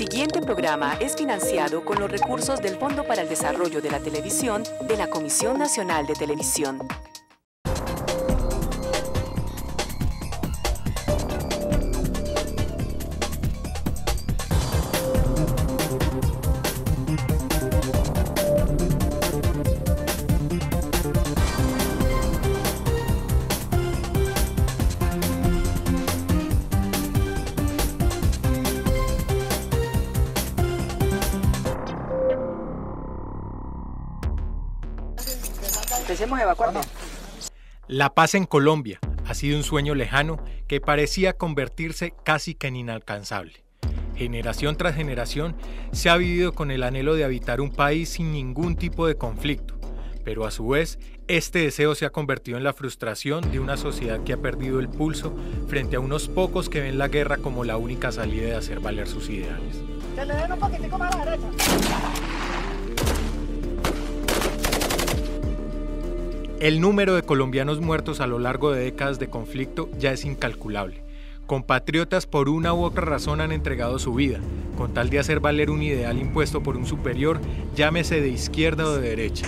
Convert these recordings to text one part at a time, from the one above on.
siguiente programa es financiado con los recursos del Fondo para el Desarrollo de la Televisión de la Comisión Nacional de Televisión. La paz en Colombia ha sido un sueño lejano que parecía convertirse casi que en inalcanzable. Generación tras generación se ha vivido con el anhelo de habitar un país sin ningún tipo de conflicto, pero a su vez este deseo se ha convertido en la frustración de una sociedad que ha perdido el pulso frente a unos pocos que ven la guerra como la única salida de hacer valer sus ideales. El número de colombianos muertos a lo largo de décadas de conflicto ya es incalculable. Compatriotas por una u otra razón han entregado su vida, con tal de hacer valer un ideal impuesto por un superior, llámese de izquierda o de derecha.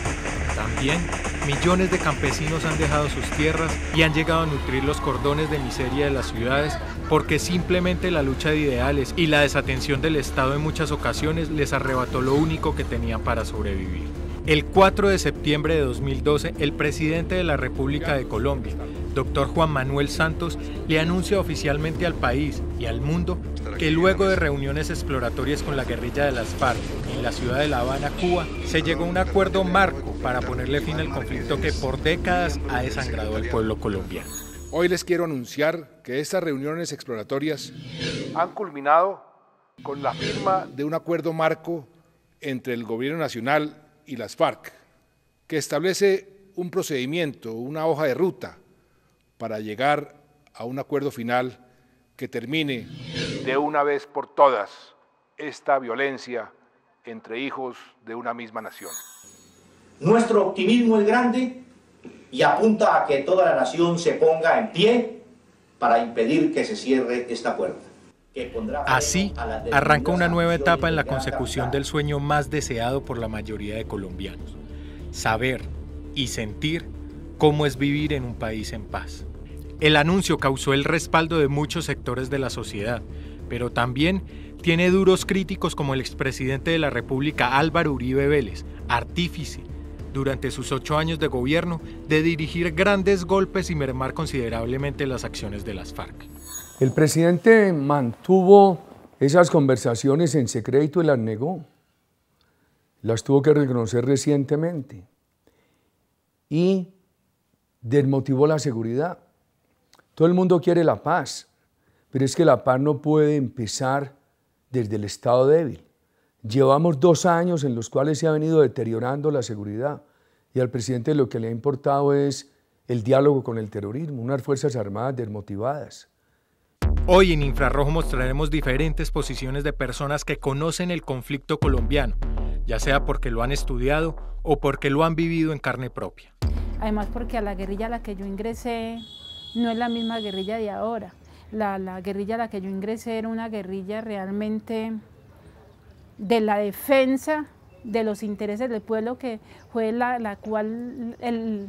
También, millones de campesinos han dejado sus tierras y han llegado a nutrir los cordones de miseria de las ciudades porque simplemente la lucha de ideales y la desatención del Estado en muchas ocasiones les arrebató lo único que tenían para sobrevivir. El 4 de septiembre de 2012, el presidente de la República de Colombia, doctor Juan Manuel Santos, le anuncia oficialmente al país y al mundo que luego de reuniones exploratorias con la guerrilla de las FARC en la ciudad de La Habana, Cuba, se llegó a un acuerdo marco para ponerle fin al conflicto que por décadas ha desangrado al pueblo colombiano. Hoy les quiero anunciar que estas reuniones exploratorias han culminado con la firma de un acuerdo marco entre el Gobierno Nacional y las FARC, que establece un procedimiento, una hoja de ruta para llegar a un acuerdo final que termine de una vez por todas esta violencia entre hijos de una misma nación. Nuestro optimismo es grande y apunta a que toda la nación se ponga en pie para impedir que se cierre esta puerta. Así arranca una nueva etapa en la consecución del sueño más deseado por la mayoría de colombianos, saber y sentir cómo es vivir en un país en paz. El anuncio causó el respaldo de muchos sectores de la sociedad, pero también tiene duros críticos como el expresidente de la República Álvaro Uribe Vélez, artífice, durante sus ocho años de gobierno, de dirigir grandes golpes y mermar considerablemente las acciones de las FARC. El presidente mantuvo esas conversaciones en secreto y las negó. Las tuvo que reconocer recientemente. Y desmotivó la seguridad. Todo el mundo quiere la paz, pero es que la paz no puede empezar desde el estado débil. Llevamos dos años en los cuales se ha venido deteriorando la seguridad y al presidente lo que le ha importado es el diálogo con el terrorismo, unas Fuerzas Armadas desmotivadas, Hoy en Infrarrojo mostraremos diferentes posiciones de personas que conocen el conflicto colombiano, ya sea porque lo han estudiado o porque lo han vivido en carne propia. Además porque a la guerrilla a la que yo ingresé no es la misma guerrilla de ahora. La, guerrilla a la que yo ingresé era una guerrilla realmente de la defensa de los intereses del pueblo que fue la, la cual el,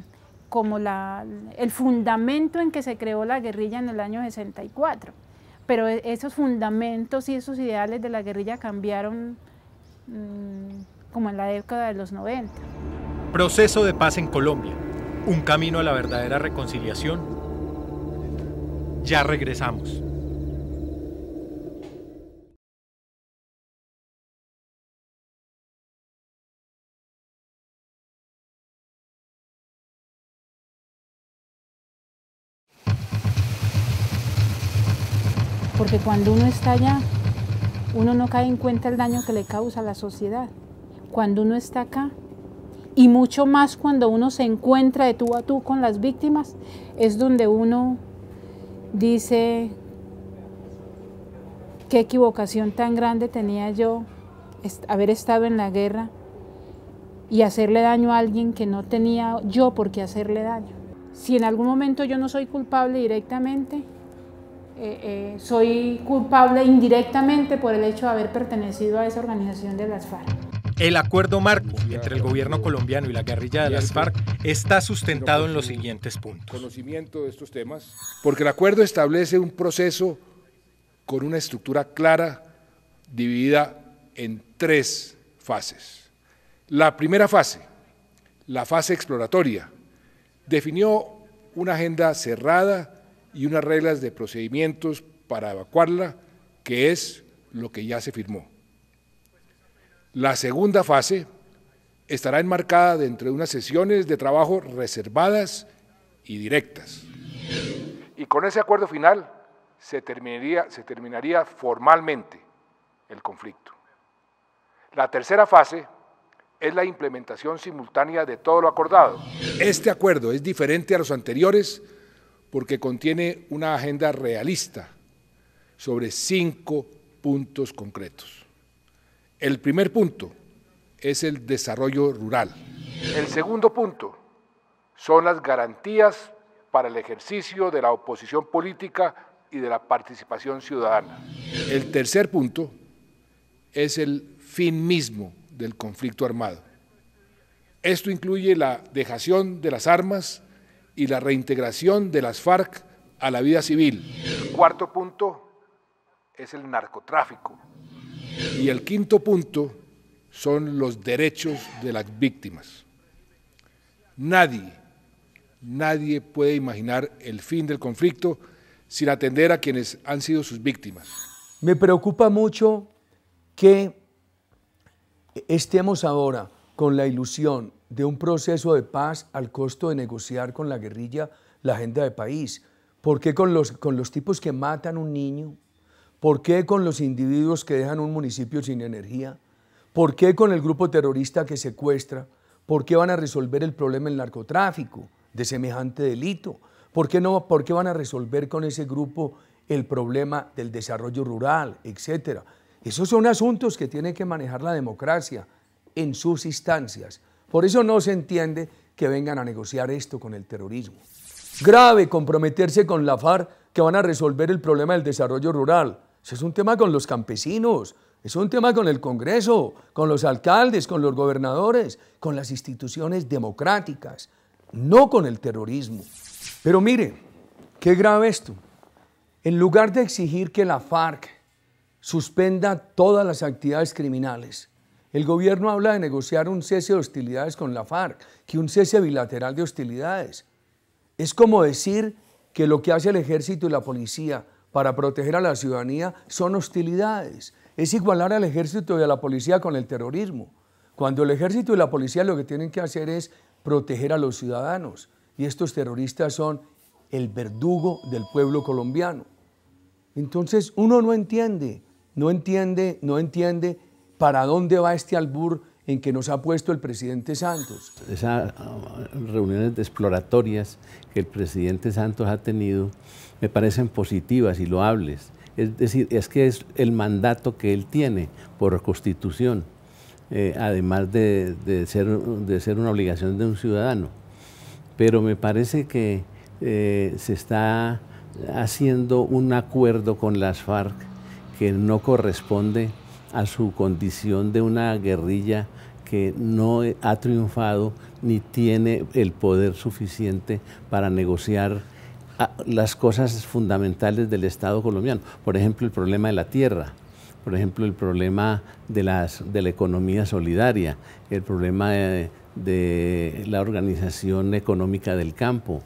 como el fundamento en que se creó la guerrilla en el año 64. Pero e, esos fundamentos y esos ideales de la guerrilla cambiaron mm, como en la década de los 90. Proceso de paz en Colombia. Un camino a la verdadera reconciliación. Ya regresamos. cuando uno está allá, uno no cae en cuenta el daño que le causa a la sociedad. Cuando uno está acá, y mucho más cuando uno se encuentra de tú a tú con las víctimas, es donde uno dice, qué equivocación tan grande tenía yo haber estado en la guerra y hacerle daño a alguien que no tenía yo por qué hacerle daño. Si en algún momento yo no soy culpable directamente, eh, eh, soy culpable indirectamente por el hecho de haber pertenecido a esa organización de las FARC. El acuerdo marco entre el gobierno colombiano y la guerrilla de las FARC está sustentado en los siguientes puntos. Conocimiento de estos temas, porque el acuerdo establece un proceso con una estructura clara dividida en tres fases. La primera fase, la fase exploratoria, definió una agenda cerrada y unas reglas de procedimientos para evacuarla, que es lo que ya se firmó. La segunda fase estará enmarcada dentro de unas sesiones de trabajo reservadas y directas. Y con ese acuerdo final se terminaría, formalmente el conflicto. La tercera fase es la implementación simultánea de todo lo acordado. Este acuerdo es diferente a los anteriores porque contiene una agenda realista sobre cinco puntos concretos. El primer punto es el desarrollo rural. El segundo punto son las garantías para el ejercicio de la oposición política y de la participación ciudadana. El tercer punto es el fin mismo del conflicto armado. Esto incluye la dejación de las armas y la reintegración de las FARC a la vida civil. Cuarto punto es el narcotráfico. Y el quinto punto son los derechos de las víctimas. Nadie, nadie puede imaginar el fin del conflicto sin atender a quienes han sido sus víctimas. Me preocupa mucho que estemos ahora con la ilusión de un proceso de paz al costo de negociar con la guerrilla la agenda de país? ¿Por qué con los, con los tipos que matan un niño? ¿Por qué con los individuos que dejan un municipio sin energía? ¿Por qué con el grupo terrorista que secuestra? ¿Por qué van a resolver el problema del narcotráfico, de semejante delito? ¿Por qué, no, ¿Por qué van a resolver con ese grupo el problema del desarrollo rural, etcétera? Esos son asuntos que tiene que manejar la democracia en sus instancias. Por eso no se entiende que vengan a negociar esto con el terrorismo. Grave comprometerse con la FARC que van a resolver el problema del desarrollo rural. Eso es un tema con los campesinos, es un tema con el Congreso, con los alcaldes, con los gobernadores, con las instituciones democráticas, no con el terrorismo. Pero mire, qué grave esto. En lugar de exigir que la FARC suspenda todas las actividades criminales, el gobierno habla de negociar un cese de hostilidades con la FARC, que un cese bilateral de hostilidades. Es como decir que lo que hace el ejército y la policía para proteger a la ciudadanía son hostilidades. Es igualar al ejército y a la policía con el terrorismo. Cuando el ejército y la policía lo que tienen que hacer es proteger a los ciudadanos. Y estos terroristas son el verdugo del pueblo colombiano. Entonces uno no entiende, no entiende, no entiende para dónde va este albur en que nos ha puesto el presidente Santos. Esas ah, reuniones de exploratorias que el presidente Santos ha tenido me parecen positivas y loables. Es decir, es que es el mandato que él tiene por constitución, eh, además de, ser, una obligación de un ciudadano. Pero me parece que eh, se está haciendo un acuerdo con las FARC que no corresponde a su condición de una guerrilla que no ha triunfado ni tiene el poder suficiente para negociar ah, las cosas fundamentales del Estado colombiano. Por ejemplo, el problema de la tierra, por ejemplo, el problema de, las, de la economía solidaria, el problema de, de la organización económica del campo,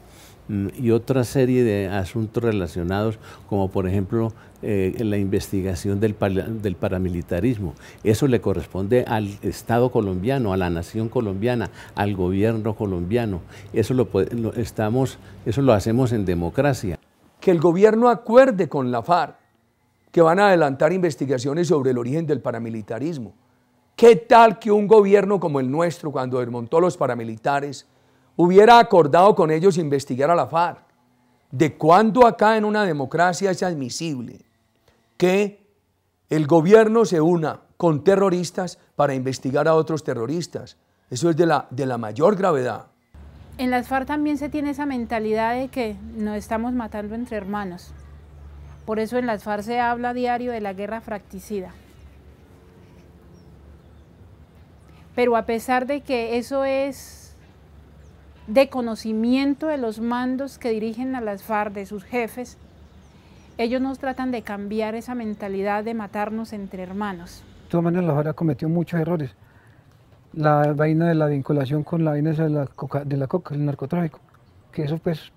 Mm, y otra serie de asuntos relacionados, como por ejemplo eh, la investigación del, paramilitarismo. Eso le corresponde al Estado colombiano, a la nación colombiana, al gobierno colombiano. Eso lo, estamos, eso lo hacemos en democracia. Que el gobierno acuerde con la FARC, que van a adelantar investigaciones sobre el origen del paramilitarismo. ¿Qué tal que un gobierno como el nuestro, cuando desmontó los paramilitares, hubiera acordado con ellos investigar a la FARC. ¿De cuándo acá en una democracia es admisible que el gobierno se una con terroristas para investigar a otros terroristas? Eso es de la, de la mayor gravedad. En las FARC también se tiene esa mentalidad de que nos estamos matando entre hermanos. Por eso en las FARC se habla a diario de la guerra fracticida. Pero a pesar de que eso es de conocimiento de los mandos que dirigen a las FARC, de sus jefes, ellos nos tratan de cambiar esa mentalidad de matarnos entre hermanos. De todas maneras, la FARC cometió muchos errores. La vaina de la vinculación con la vaina de la coca, de la coca el narcotráfico, que eso pues,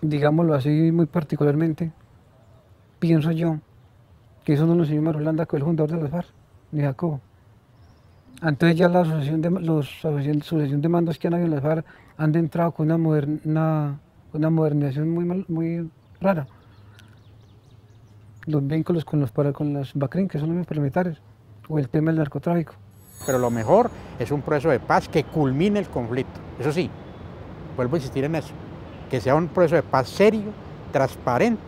digámoslo así muy particularmente, pienso yo, que eso no lo enseñó Marulanda, que el fundador de las FARC, ni Jacobo. Entonces ya la asociación de, los de mandos que han habido en las FARC han entrado con una, moderna, una modernización muy, muy rara. Los vínculos con los, con las BACRIN, que son los paramilitares, o el tema del narcotráfico. Pero lo mejor es un proceso de paz que culmine el conflicto. Eso sí, vuelvo a insistir en eso, que sea un proceso de paz serio, transparente,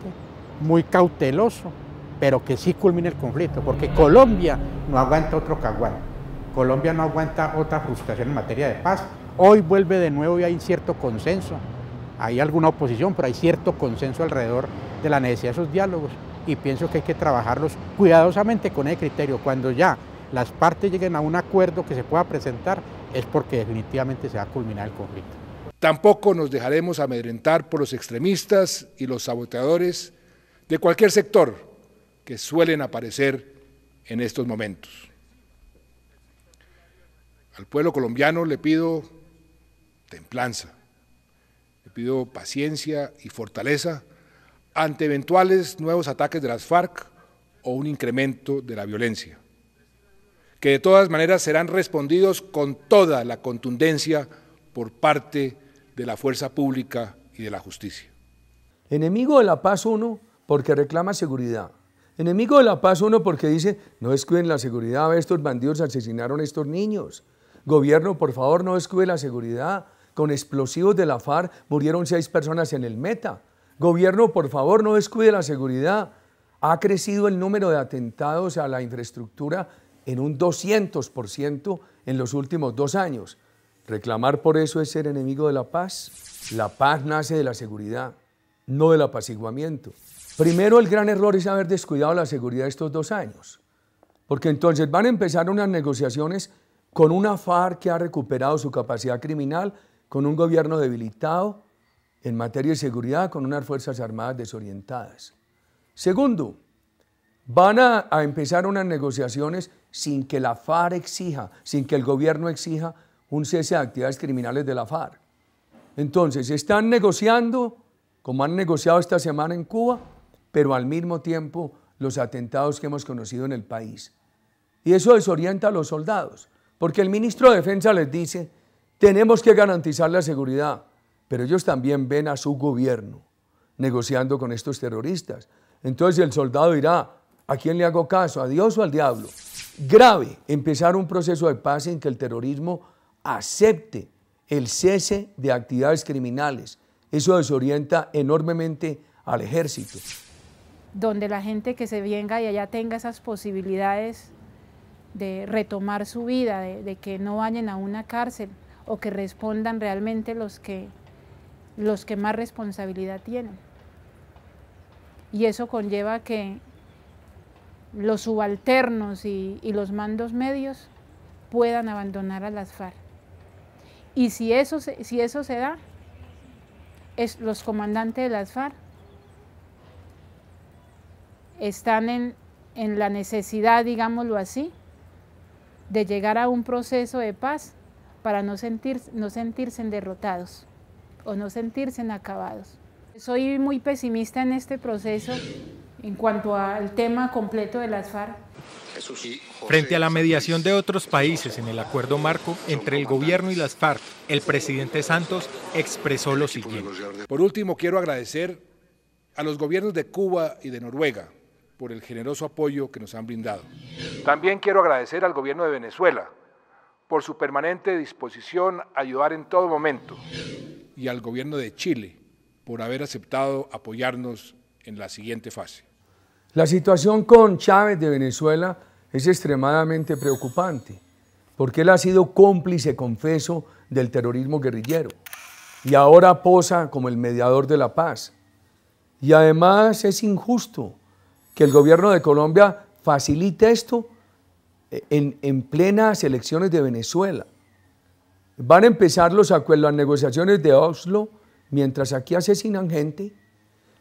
muy cauteloso, pero que sí culmine el conflicto, porque Colombia no aguanta otro caguán. Colombia no aguanta otra frustración en materia de paz. Hoy vuelve de nuevo y hay cierto consenso. Hay alguna oposición, pero hay cierto consenso alrededor de la necesidad de esos diálogos y pienso que hay que trabajarlos cuidadosamente con ese criterio. Cuando ya las partes lleguen a un acuerdo que se pueda presentar es porque definitivamente se va a culminar el conflicto. Tampoco nos dejaremos amedrentar por los extremistas y los saboteadores de cualquier sector que suelen aparecer en estos momentos. Al pueblo colombiano le pido templanza, le pido paciencia y fortaleza ante eventuales nuevos ataques de las FARC o un incremento de la violencia, que de todas maneras serán respondidos con toda la contundencia por parte de la fuerza pública y de la justicia. Enemigo de la paz uno porque reclama seguridad. Enemigo de la paz uno porque dice, no es la seguridad estos bandidos asesinaron a estos niños. Gobierno, por favor, no descuide la seguridad. Con explosivos de la FARC murieron seis personas en el Meta. Gobierno, por favor, no descuide la seguridad. Ha crecido el número de atentados a la infraestructura en un 200% en los últimos dos años. Reclamar por eso es ser enemigo de la paz. La paz nace de la seguridad, no del apaciguamiento. Primero, el gran error es haber descuidado la seguridad estos dos años, porque entonces van a empezar unas negociaciones con una FARC que ha recuperado su capacidad criminal, con un gobierno debilitado en materia de seguridad, con unas Fuerzas Armadas desorientadas. Segundo, van a, empezar unas negociaciones sin que la FARC exija, sin que el gobierno exija un cese de actividades criminales de la FARC. Entonces, están negociando, como han negociado esta semana en Cuba, pero al mismo tiempo los atentados que hemos conocido en el país. Y eso desorienta a los soldados. Porque el ministro de Defensa les dice, tenemos que garantizar la seguridad, pero ellos también ven a su gobierno negociando con estos terroristas. Entonces el soldado dirá, ¿a quién le hago caso? ¿A Dios o al diablo? Grave empezar un proceso de paz en que el terrorismo acepte el cese de actividades criminales. Eso desorienta enormemente al ejército. Donde la gente que se venga y allá tenga esas posibilidades de retomar su vida, de, que no vayan a una cárcel o que respondan realmente los que, los que más responsabilidad tienen. Y eso conlleva que los subalternos y, los mandos medios puedan abandonar a las FARC. Y si eso, si eso se da, es los comandantes de las FARC están en la necesidad, digámoslo así, de llegar a un proceso de paz para no, sentir, no sentirse derrotados o no sentirse acabados. Soy muy pesimista en este proceso en cuanto al tema completo de las FARC. Frente a la mediación de otros países en el acuerdo marco entre el gobierno y las FARC, el presidente Santos expresó lo siguiente. Por último, quiero agradecer a los gobiernos de Cuba y de Noruega por el generoso apoyo que nos han brindado. También quiero agradecer al gobierno de Venezuela por su permanente disposición a ayudar en todo momento. Y al gobierno de Chile por haber aceptado apoyarnos en la siguiente fase. La situación con Chávez de Venezuela es extremadamente preocupante, porque él ha sido cómplice, confeso, del terrorismo guerrillero y ahora posa como el mediador de la paz. Y además es injusto que el gobierno de Colombia facilite esto eh, en, plenas elecciones de Venezuela. Van a empezar los acuerdos, las negociaciones de Oslo, mientras aquí asesinan gente,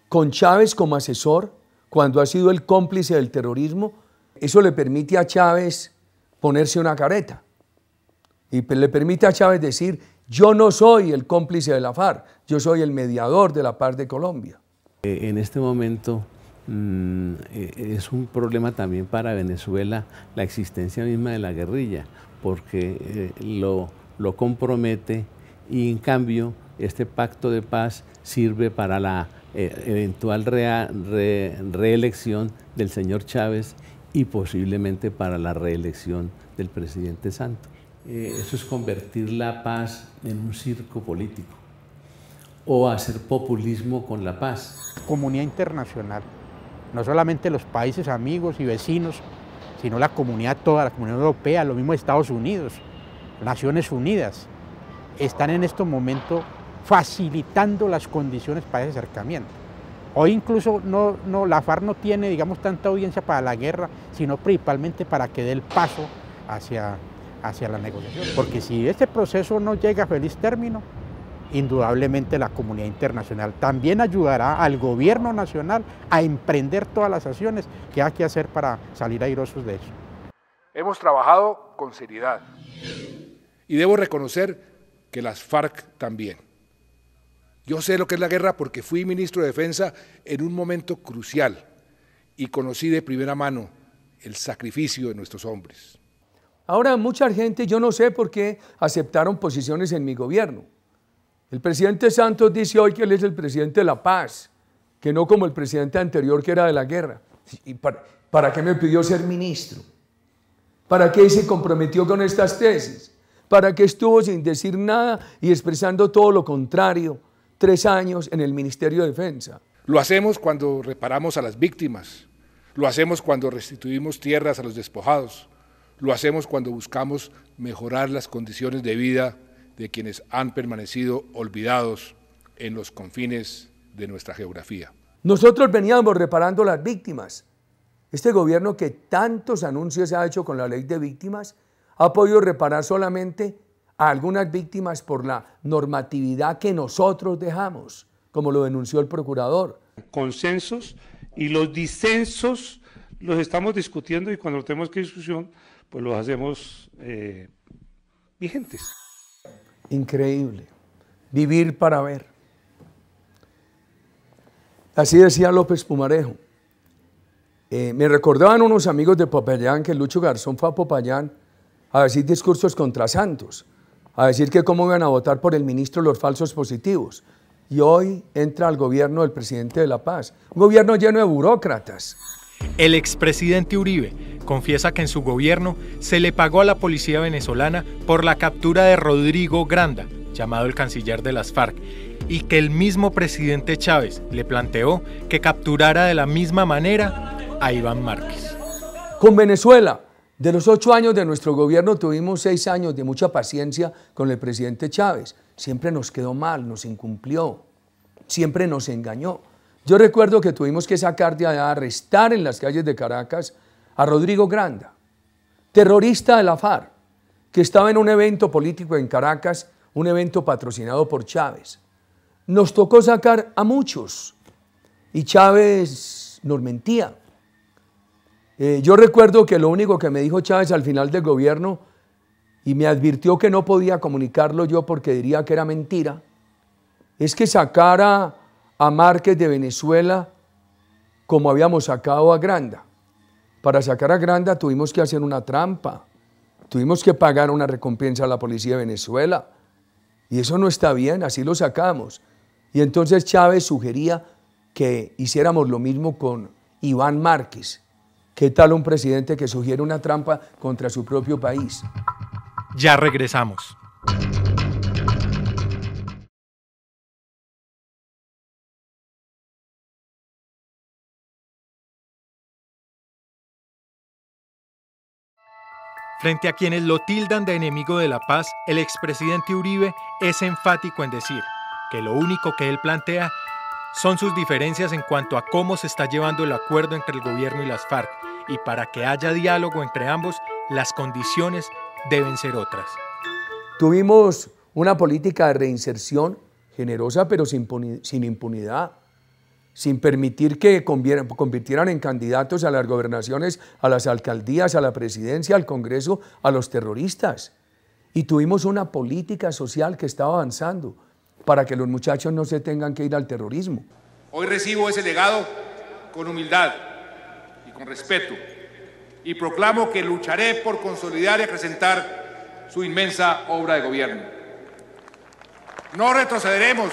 con Chávez como asesor, cuando ha sido el cómplice del terrorismo, eso le permite a Chávez ponerse una careta. Y pues, le permite a Chávez decir, yo no soy el cómplice de la FARC, yo soy el mediador de la paz de Colombia. Eh, en este momento Mm, e, es un problema también para Venezuela la existencia misma de la guerrilla, porque eh, lo, lo compromete y en cambio este pacto de paz sirve para la eh, eventual reelección del señor Chávez y posiblemente para la reelección del presidente Santos. Eh, eso es convertir la paz en un circo político o hacer populismo con la paz. Comunidad internacional no solamente los países amigos y vecinos, sino la comunidad toda, la comunidad europea, lo mismo Estados Unidos, Naciones Unidas, están en estos momentos facilitando las condiciones para ese acercamiento. Hoy incluso no, no, la FARC no tiene, digamos, tanta audiencia para la guerra, sino principalmente para que dé el paso hacia, hacia la negociación. Porque si este proceso no llega a feliz término, indudablemente la comunidad internacional. También ayudará al gobierno nacional a emprender todas las acciones que hay que hacer para salir airosos de eso. Hemos trabajado con seriedad y debo reconocer que las FARC también. Yo sé lo que es la guerra porque fui ministro de Defensa en un momento crucial y conocí de primera mano el sacrificio de nuestros hombres. Ahora, mucha gente, yo no sé por qué aceptaron posiciones en mi gobierno. El presidente Santos dice hoy que él es el presidente de la paz, que no como el presidente anterior que era de la guerra. ¿Y para, para qué me pidió ser ministro? ¿Para qué se comprometió con estas tesis? ¿Para qué estuvo sin decir nada y expresando todo lo contrario tres años en el Ministerio de Defensa? Lo hacemos cuando reparamos a las víctimas, lo hacemos cuando restituimos tierras a los despojados, lo hacemos cuando buscamos mejorar las condiciones de vida de quienes han permanecido olvidados en los confines de nuestra geografía. Nosotros veníamos reparando las víctimas. Este gobierno que tantos anuncios ha hecho con la ley de víctimas ha podido reparar solamente a algunas víctimas por la normatividad que nosotros dejamos, como lo denunció el procurador. Consensos y los disensos los estamos discutiendo y cuando tenemos que discusión, pues los hacemos eh, vigentes. Increíble. Vivir para ver. Así decía López Pumarejo. Eh, me recordaban unos amigos de Popayán que Lucho Garzón fue a Popayán a decir discursos contra santos, a decir que cómo van a votar por el ministro los falsos positivos. Y hoy entra al gobierno del presidente de La Paz, un gobierno lleno de burócratas, el expresidente Uribe confiesa que en su gobierno se le pagó a la policía venezolana por la captura de Rodrigo Granda, llamado el canciller de las FARC, y que el mismo presidente Chávez le planteó que capturara de la misma manera a Iván Márquez. Con Venezuela, de los ocho años de nuestro gobierno tuvimos seis años de mucha paciencia con el presidente Chávez. Siempre nos quedó mal, nos incumplió, siempre nos engañó. Yo recuerdo que tuvimos que sacar de arrestar en las calles de Caracas a Rodrigo Granda, terrorista de la FARC, que estaba en un evento político en Caracas, un evento patrocinado por Chávez. Nos tocó sacar a muchos y Chávez nos mentía. Eh, yo recuerdo que lo único que me dijo Chávez al final del gobierno y me advirtió que no podía comunicarlo yo porque diría que era mentira, es que sacara a Márquez de Venezuela como habíamos sacado a Granda. Para sacar a Granda tuvimos que hacer una trampa, tuvimos que pagar una recompensa a la policía de Venezuela. Y eso no está bien, así lo sacamos. Y entonces Chávez sugería que hiciéramos lo mismo con Iván Márquez. ¿Qué tal un presidente que sugiere una trampa contra su propio país? Ya regresamos. Frente a quienes lo tildan de enemigo de la paz, el expresidente Uribe es enfático en decir que lo único que él plantea son sus diferencias en cuanto a cómo se está llevando el acuerdo entre el gobierno y las FARC, y para que haya diálogo entre ambos, las condiciones deben ser otras. Tuvimos una política de reinserción generosa pero sin impunidad sin permitir que convirtieran en candidatos a las gobernaciones, a las alcaldías, a la presidencia, al Congreso, a los terroristas. Y tuvimos una política social que estaba avanzando para que los muchachos no se tengan que ir al terrorismo. Hoy recibo ese legado con humildad y con respeto y proclamo que lucharé por consolidar y acrecentar su inmensa obra de gobierno. No retrocederemos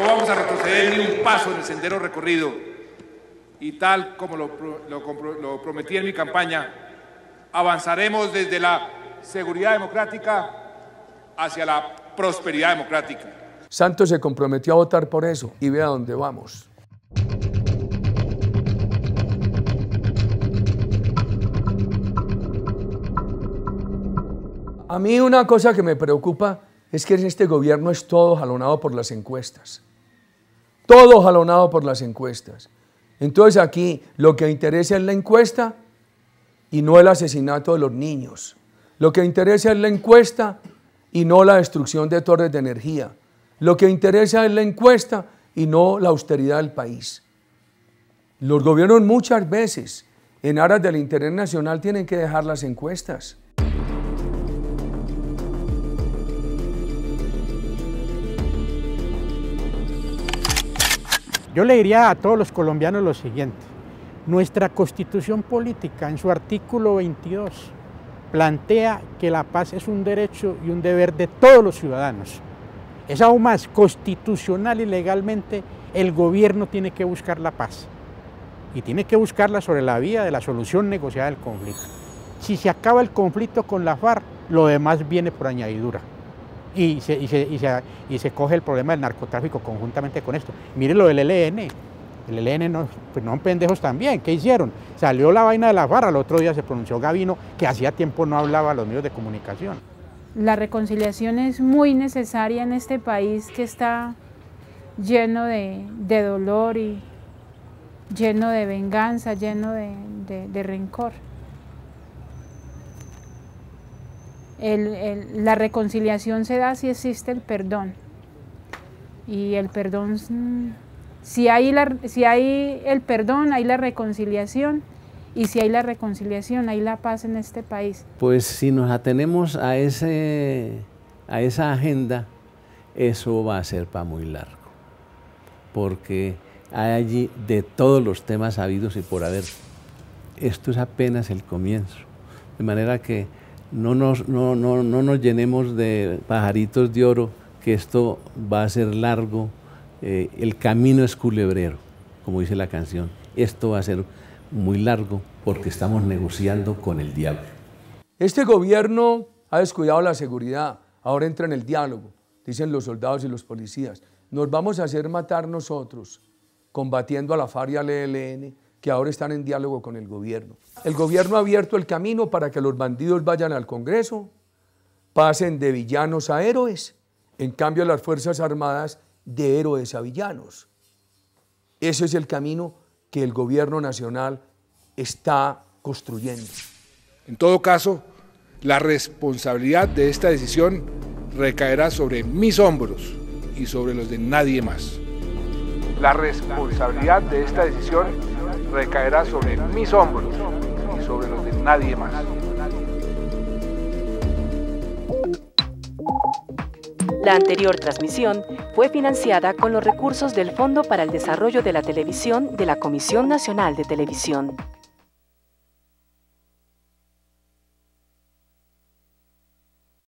No vamos a retroceder ni un paso en el sendero recorrido. Y tal como lo, prometí en mi campaña, avanzaremos desde la seguridad democrática hacia la prosperidad democrática. Santos se comprometió a votar por eso y vea dónde vamos. A mí una cosa que me preocupa es que en este gobierno es todo jalonado por las encuestas todo jalonado por las encuestas. Entonces aquí lo que interesa es la encuesta y no el asesinato de los niños. Lo que interesa es la encuesta y no la destrucción de torres de energía. Lo que interesa es la encuesta y no la austeridad del país. Los gobiernos muchas veces en aras del interés nacional tienen que dejar las encuestas. Yo le diría a todos los colombianos lo siguiente. Nuestra constitución política, en su artículo 22, plantea que la paz es un derecho y un deber de todos los ciudadanos. Es aún más constitucional y legalmente el gobierno tiene que buscar la paz y tiene que buscarla sobre la vía de la solución negociada del conflicto. Si se acaba el conflicto con la FARC, lo demás viene por añadidura y se, y, se, y, se, y coge el problema del narcotráfico conjuntamente con esto. Miren lo del LN, el LN no, pues no son pendejos también, ¿qué hicieron? Salió la vaina de la barra, el otro día se pronunció Gavino, que hacía tiempo no hablaba a los medios de comunicación. La reconciliación es muy necesaria en este país que está lleno de, dolor y lleno de venganza, lleno de rencor. la reconciliación se da si existe el perdón. Y el perdón, mm, si hay, si hay el perdón, hay la reconciliación. Y si hay la reconciliación, hay la paz en este país. Pues si nos atenemos a, ese, a esa agenda, eso va a ser para muy largo. Porque hay allí de todos los temas habidos y por haber. Esto es apenas el comienzo. De manera que no nos, no, nos llenemos de pajaritos de oro, que esto va a ser largo. Eh, el camino es culebrero, como dice la canción. Esto va a ser muy largo porque estamos negociando con el diablo. Este gobierno ha descuidado la seguridad, ahora entra en el diálogo, dicen los soldados y los policías. Nos vamos a hacer matar nosotros, combatiendo a la FARC y al ELN que ahora están en diálogo con el gobierno. El gobierno ha abierto el camino para que los bandidos vayan al Congreso, pasen de villanos a héroes, en cambio las Fuerzas Armadas de héroes a villanos. Ese es el camino que el gobierno nacional está construyendo. En todo caso, la responsabilidad de esta decisión recaerá sobre mis hombros y sobre los de nadie más. La responsabilidad de esta decisión recaerá sobre mis hombros y sobre los de nadie más. La anterior transmisión fue financiada con los recursos del Fondo para el Desarrollo de la Televisión de la Comisión Nacional de Televisión.